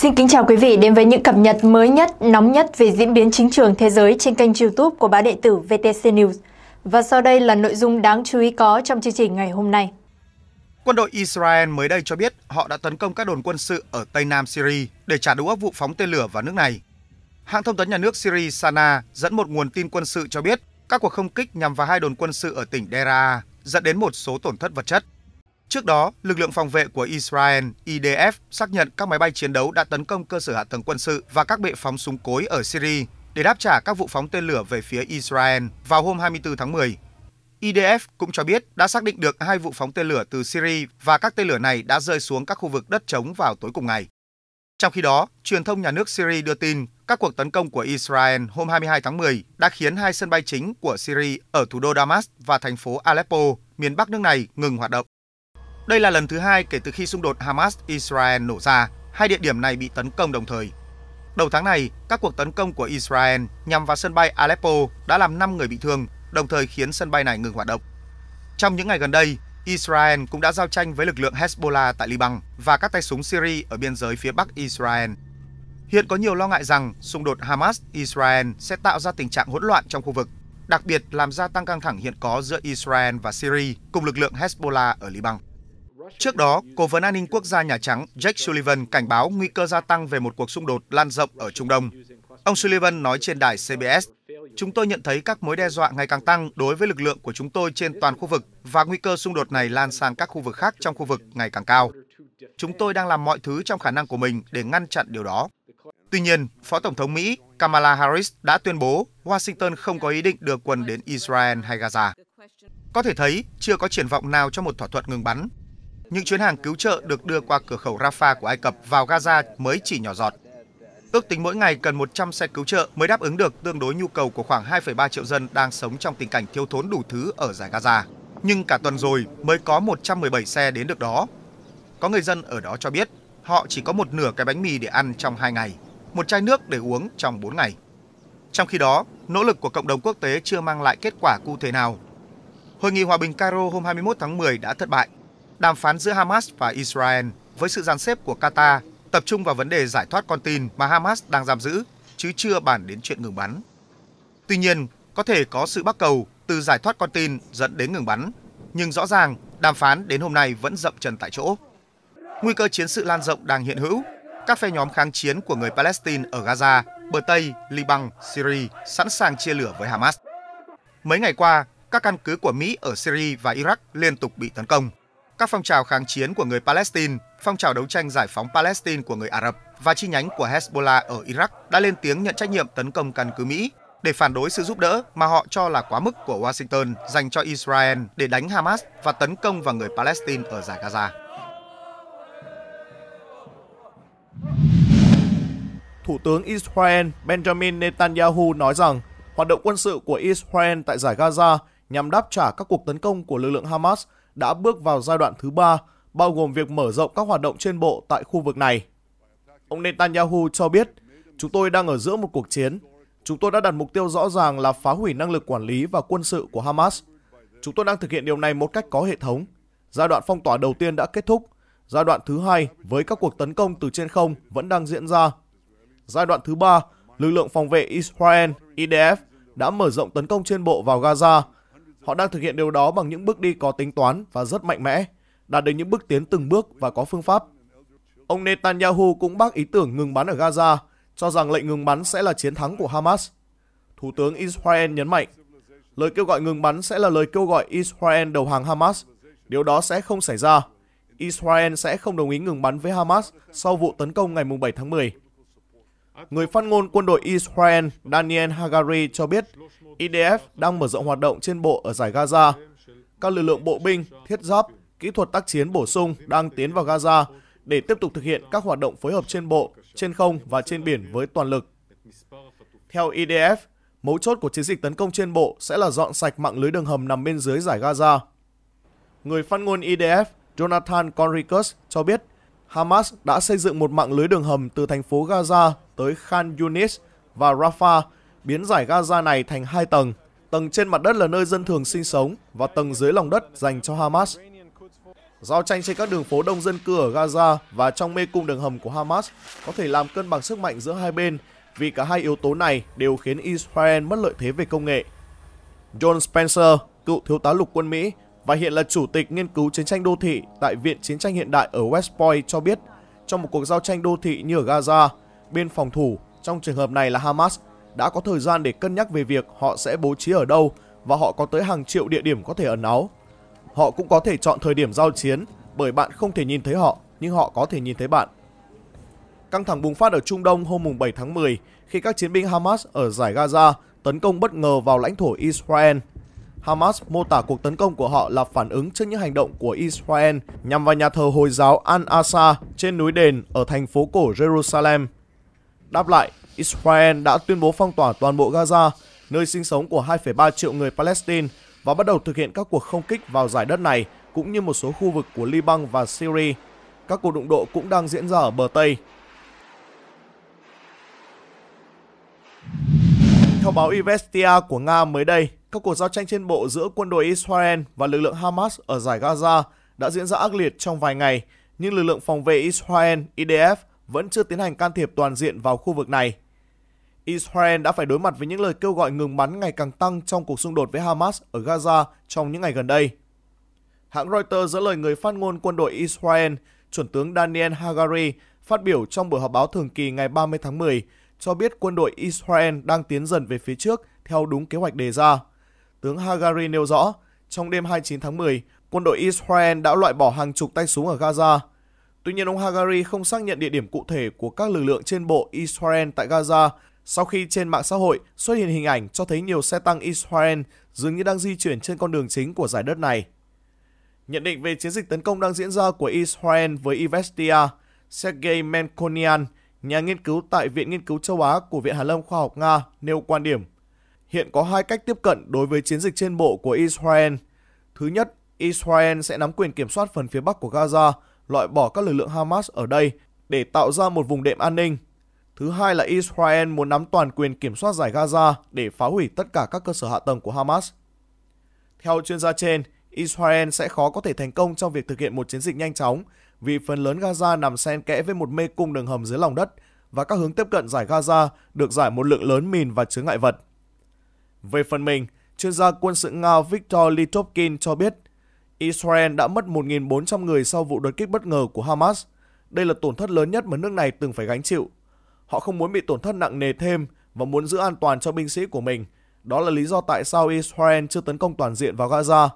Xin kính chào quý vị đến với những cập nhật mới nhất, nóng nhất về diễn biến chính trường thế giới trên kênh youtube của báo đệ tử VTC News. Và sau đây là nội dung đáng chú ý có trong chương trình ngày hôm nay. Quân đội Israel mới đây cho biết họ đã tấn công các đồn quân sự ở Tây Nam Syria để trả đũa vụ phóng tên lửa vào nước này. Hãng thông tấn nhà nước Syria Sana dẫn một nguồn tin quân sự cho biết các cuộc không kích nhằm vào hai đồn quân sự ở tỉnh Dera dẫn đến một số tổn thất vật chất. Trước đó, lực lượng phòng vệ của Israel IDF xác nhận các máy bay chiến đấu đã tấn công cơ sở hạ tầng quân sự và các bệ phóng súng cối ở Syria để đáp trả các vụ phóng tên lửa về phía Israel vào hôm 24 tháng 10. IDF cũng cho biết đã xác định được hai vụ phóng tên lửa từ Syria và các tên lửa này đã rơi xuống các khu vực đất trống vào tối cùng ngày. Trong khi đó, truyền thông nhà nước Syria đưa tin các cuộc tấn công của Israel hôm 22 tháng 10 đã khiến hai sân bay chính của Syria ở thủ đô Damas và thành phố Aleppo, miền Bắc nước này ngừng hoạt động. Đây là lần thứ hai kể từ khi xung đột Hamas-Israel nổ ra, hai địa điểm này bị tấn công đồng thời. Đầu tháng này, các cuộc tấn công của Israel nhằm vào sân bay Aleppo đã làm 5 người bị thương, đồng thời khiến sân bay này ngừng hoạt động. Trong những ngày gần đây, Israel cũng đã giao tranh với lực lượng Hezbollah tại Liban và các tay súng Syria ở biên giới phía bắc Israel. Hiện có nhiều lo ngại rằng xung đột Hamas-Israel sẽ tạo ra tình trạng hỗn loạn trong khu vực, đặc biệt làm gia tăng căng thẳng hiện có giữa Israel và Syria cùng lực lượng Hezbollah ở Liban. Trước đó, Cố vấn An ninh Quốc gia Nhà Trắng Jake Sullivan cảnh báo nguy cơ gia tăng về một cuộc xung đột lan rộng ở Trung Đông. Ông Sullivan nói trên đài CBS, Chúng tôi nhận thấy các mối đe dọa ngày càng tăng đối với lực lượng của chúng tôi trên toàn khu vực và nguy cơ xung đột này lan sang các khu vực khác trong khu vực ngày càng cao. Chúng tôi đang làm mọi thứ trong khả năng của mình để ngăn chặn điều đó. Tuy nhiên, Phó Tổng thống Mỹ Kamala Harris đã tuyên bố Washington không có ý định đưa quân đến Israel hay Gaza. Có thể thấy, chưa có triển vọng nào cho một thỏa thuận ngừng bắn những chuyến hàng cứu trợ được đưa qua cửa khẩu Rafah của Ai Cập vào Gaza mới chỉ nhỏ giọt. Ước tính mỗi ngày cần 100 xe cứu trợ mới đáp ứng được tương đối nhu cầu của khoảng 2,3 triệu dân đang sống trong tình cảnh thiếu thốn đủ thứ ở giải Gaza. Nhưng cả tuần rồi mới có 117 xe đến được đó. Có người dân ở đó cho biết họ chỉ có một nửa cái bánh mì để ăn trong 2 ngày, một chai nước để uống trong 4 ngày. Trong khi đó, nỗ lực của cộng đồng quốc tế chưa mang lại kết quả cụ thể nào. Hội nghị hòa bình Cairo hôm 21 tháng 10 đã thất bại đàm phán giữa Hamas và Israel với sự giàn xếp của Qatar tập trung vào vấn đề giải thoát con tin mà Hamas đang giam giữ, chứ chưa bàn đến chuyện ngừng bắn. Tuy nhiên, có thể có sự bắt cầu từ giải thoát con tin dẫn đến ngừng bắn, nhưng rõ ràng đàm phán đến hôm nay vẫn dậm chân tại chỗ. Nguy cơ chiến sự lan rộng đang hiện hữu. Các phe nhóm kháng chiến của người Palestine ở Gaza, bờ Tây, Liban, Syria sẵn sàng chia lửa với Hamas. Mấy ngày qua, các căn cứ của Mỹ ở Syria và Iraq liên tục bị tấn công các phong trào kháng chiến của người Palestine, phong trào đấu tranh giải phóng Palestine của người Ả Rập và chi nhánh của Hezbollah ở Iraq đã lên tiếng nhận trách nhiệm tấn công căn cứ Mỹ để phản đối sự giúp đỡ mà họ cho là quá mức của Washington dành cho Israel để đánh Hamas và tấn công vào người Palestine ở giải Gaza. Thủ tướng Israel Benjamin Netanyahu nói rằng hoạt động quân sự của Israel tại giải Gaza nhằm đáp trả các cuộc tấn công của lực lượng Hamas – đã bước vào giai đoạn thứ ba, bao gồm việc mở rộng các hoạt động trên bộ tại khu vực này. Ông Netanyahu cho biết, chúng tôi đang ở giữa một cuộc chiến. Chúng tôi đã đặt mục tiêu rõ ràng là phá hủy năng lực quản lý và quân sự của Hamas. Chúng tôi đang thực hiện điều này một cách có hệ thống. Giai đoạn phong tỏa đầu tiên đã kết thúc. Giai đoạn thứ hai với các cuộc tấn công từ trên không vẫn đang diễn ra. Giai đoạn thứ ba, lực lượng phòng vệ Israel, IDF, đã mở rộng tấn công trên bộ vào Gaza Họ đang thực hiện điều đó bằng những bước đi có tính toán và rất mạnh mẽ, đạt được những bước tiến từng bước và có phương pháp. Ông Netanyahu cũng bác ý tưởng ngừng bắn ở Gaza, cho rằng lệnh ngừng bắn sẽ là chiến thắng của Hamas. Thủ tướng Israel nhấn mạnh, lời kêu gọi ngừng bắn sẽ là lời kêu gọi Israel đầu hàng Hamas. Điều đó sẽ không xảy ra. Israel sẽ không đồng ý ngừng bắn với Hamas sau vụ tấn công ngày 7 tháng 10. Người phát ngôn quân đội Israel Daniel Hagari cho biết IDF đang mở rộng hoạt động trên bộ ở giải Gaza. Các lực lượng bộ binh, thiết giáp, kỹ thuật tác chiến bổ sung đang tiến vào Gaza để tiếp tục thực hiện các hoạt động phối hợp trên bộ, trên không và trên biển với toàn lực. Theo IDF, mấu chốt của chiến dịch tấn công trên bộ sẽ là dọn sạch mạng lưới đường hầm nằm bên dưới giải Gaza. Người phát ngôn IDF Jonathan Conricus cho biết Hamas đã xây dựng một mạng lưới đường hầm từ thành phố Gaza tới Khan Yunis và Rafah, biến giải Gaza này thành hai tầng. Tầng trên mặt đất là nơi dân thường sinh sống và tầng dưới lòng đất dành cho Hamas. Giao tranh trên các đường phố đông dân cư ở Gaza và trong mê cung đường hầm của Hamas có thể làm cân bằng sức mạnh giữa hai bên vì cả hai yếu tố này đều khiến Israel mất lợi thế về công nghệ. John Spencer, cựu thiếu tá lục quân Mỹ, và hiện là chủ tịch nghiên cứu chiến tranh đô thị tại Viện Chiến tranh Hiện đại ở West Point cho biết, trong một cuộc giao tranh đô thị như ở Gaza, bên phòng thủ, trong trường hợp này là Hamas, đã có thời gian để cân nhắc về việc họ sẽ bố trí ở đâu và họ có tới hàng triệu địa điểm có thể ẩn náu. Họ cũng có thể chọn thời điểm giao chiến bởi bạn không thể nhìn thấy họ, nhưng họ có thể nhìn thấy bạn. Căng thẳng bùng phát ở Trung Đông hôm 7 tháng 10 khi các chiến binh Hamas ở giải Gaza tấn công bất ngờ vào lãnh thổ Israel Hamas mô tả cuộc tấn công của họ là phản ứng trước những hành động của Israel nhằm vào nhà thờ Hồi giáo Al-Aqsa trên núi đền ở thành phố cổ Jerusalem. Đáp lại, Israel đã tuyên bố phong tỏa toàn bộ Gaza, nơi sinh sống của 2,3 triệu người Palestine và bắt đầu thực hiện các cuộc không kích vào giải đất này cũng như một số khu vực của Liban và Syria. Các cuộc đụng độ cũng đang diễn ra ở bờ Tây. Theo báo Ivestia của Nga mới đây, các cuộc giao tranh trên bộ giữa quân đội Israel và lực lượng Hamas ở giải Gaza đã diễn ra ác liệt trong vài ngày, nhưng lực lượng phòng vệ Israel IDF vẫn chưa tiến hành can thiệp toàn diện vào khu vực này. Israel đã phải đối mặt với những lời kêu gọi ngừng bắn ngày càng tăng trong cuộc xung đột với Hamas ở Gaza trong những ngày gần đây. Hãng Reuters dẫn lời người phát ngôn quân đội Israel, chuẩn tướng Daniel Hagari, phát biểu trong buổi họp báo thường kỳ ngày 30 tháng 10, cho biết quân đội Israel đang tiến dần về phía trước theo đúng kế hoạch đề ra. Tướng Hagari nêu rõ, trong đêm 29 tháng 10, quân đội Israel đã loại bỏ hàng chục tay súng ở Gaza. Tuy nhiên, ông Hagari không xác nhận địa điểm cụ thể của các lực lượng trên bộ Israel tại Gaza sau khi trên mạng xã hội xuất hiện hình ảnh cho thấy nhiều xe tăng Israel dường như đang di chuyển trên con đường chính của giải đất này. Nhận định về chiến dịch tấn công đang diễn ra của Israel với Ivestia, Sergei Menkonian, nhà nghiên cứu tại Viện Nghiên cứu Châu Á của Viện Hàn Lâm Khoa học Nga nêu quan điểm hiện có hai cách tiếp cận đối với chiến dịch trên bộ của Israel. Thứ nhất, Israel sẽ nắm quyền kiểm soát phần phía bắc của Gaza, loại bỏ các lực lượng Hamas ở đây để tạo ra một vùng đệm an ninh. Thứ hai là Israel muốn nắm toàn quyền kiểm soát giải Gaza để phá hủy tất cả các cơ sở hạ tầng của Hamas. Theo chuyên gia trên, Israel sẽ khó có thể thành công trong việc thực hiện một chiến dịch nhanh chóng vì phần lớn Gaza nằm xen kẽ với một mê cung đường hầm dưới lòng đất và các hướng tiếp cận giải Gaza được giải một lượng lớn mìn và chứa ngại vật. Về phần mình, chuyên gia quân sự Nga Viktor Litovkin cho biết, Israel đã mất 1.400 người sau vụ đột kích bất ngờ của Hamas. Đây là tổn thất lớn nhất mà nước này từng phải gánh chịu. Họ không muốn bị tổn thất nặng nề thêm và muốn giữ an toàn cho binh sĩ của mình. Đó là lý do tại sao Israel chưa tấn công toàn diện vào Gaza.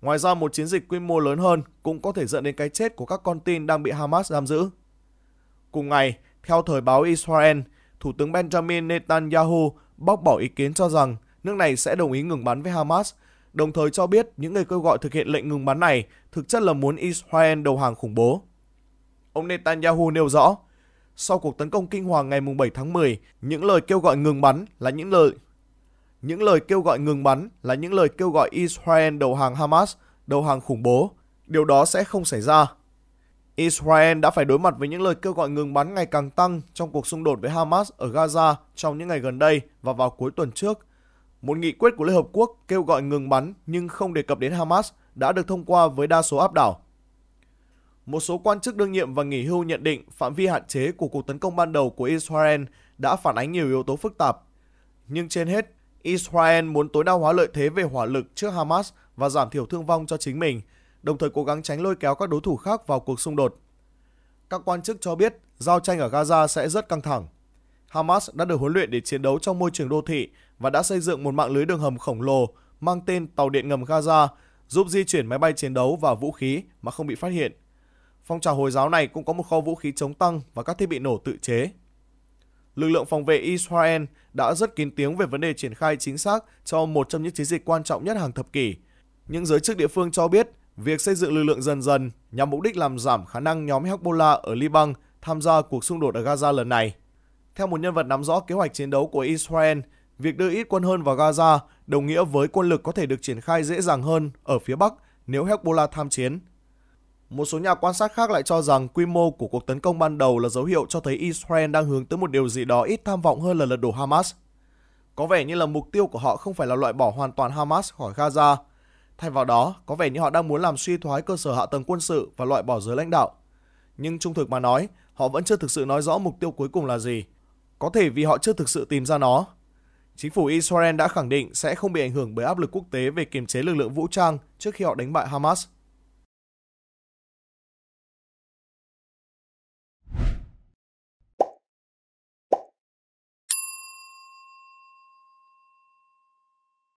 Ngoài ra, một chiến dịch quy mô lớn hơn cũng có thể dẫn đến cái chết của các con tin đang bị Hamas giam giữ. Cùng ngày, theo thời báo Israel, Thủ tướng Benjamin Netanyahu bác bỏ ý kiến cho rằng nước này sẽ đồng ý ngừng bắn với Hamas, đồng thời cho biết những người kêu gọi thực hiện lệnh ngừng bắn này thực chất là muốn Israel đầu hàng khủng bố. Ông Netanyahu nêu rõ, sau cuộc tấn công kinh hoàng ngày 7 tháng 10, những lời kêu gọi ngừng bắn là những lời những lời kêu gọi ngừng bắn là những lời kêu gọi Israel đầu hàng Hamas, đầu hàng khủng bố. Điều đó sẽ không xảy ra. Israel đã phải đối mặt với những lời kêu gọi ngừng bắn ngày càng tăng trong cuộc xung đột với Hamas ở Gaza trong những ngày gần đây và vào cuối tuần trước – một nghị quyết của Liên Hợp Quốc kêu gọi ngừng bắn nhưng không đề cập đến Hamas đã được thông qua với đa số áp đảo. Một số quan chức đương nhiệm và nghỉ hưu nhận định phạm vi hạn chế của cuộc tấn công ban đầu của Israel đã phản ánh nhiều yếu tố phức tạp. Nhưng trên hết, Israel muốn tối đa hóa lợi thế về hỏa lực trước Hamas và giảm thiểu thương vong cho chính mình, đồng thời cố gắng tránh lôi kéo các đối thủ khác vào cuộc xung đột. Các quan chức cho biết giao tranh ở Gaza sẽ rất căng thẳng. Hamas đã được huấn luyện để chiến đấu trong môi trường đô thị và đã xây dựng một mạng lưới đường hầm khổng lồ mang tên tàu điện ngầm Gaza, giúp di chuyển máy bay chiến đấu và vũ khí mà không bị phát hiện. Phong trào Hồi giáo này cũng có một kho vũ khí chống tăng và các thiết bị nổ tự chế. Lực lượng phòng vệ Israel đã rất kín tiếng về vấn đề triển khai chính xác cho một trong những chiến dịch quan trọng nhất hàng thập kỷ. Những giới chức địa phương cho biết việc xây dựng lực lượng dần dần nhằm mục đích làm giảm khả năng nhóm Hezbollah ở Liban tham gia cuộc xung đột ở Gaza lần này. Theo một nhân vật nắm rõ kế hoạch chiến đấu của Israel, việc đưa ít quân hơn vào Gaza đồng nghĩa với quân lực có thể được triển khai dễ dàng hơn ở phía Bắc nếu Hezbollah tham chiến. Một số nhà quan sát khác lại cho rằng quy mô của cuộc tấn công ban đầu là dấu hiệu cho thấy Israel đang hướng tới một điều gì đó ít tham vọng hơn là lật đổ Hamas. Có vẻ như là mục tiêu của họ không phải là loại bỏ hoàn toàn Hamas khỏi Gaza. Thay vào đó, có vẻ như họ đang muốn làm suy thoái cơ sở hạ tầng quân sự và loại bỏ giới lãnh đạo. Nhưng trung thực mà nói, họ vẫn chưa thực sự nói rõ mục tiêu cuối cùng là gì có thể vì họ chưa thực sự tìm ra nó. Chính phủ Israel đã khẳng định sẽ không bị ảnh hưởng bởi áp lực quốc tế về kiềm chế lực lượng vũ trang trước khi họ đánh bại Hamas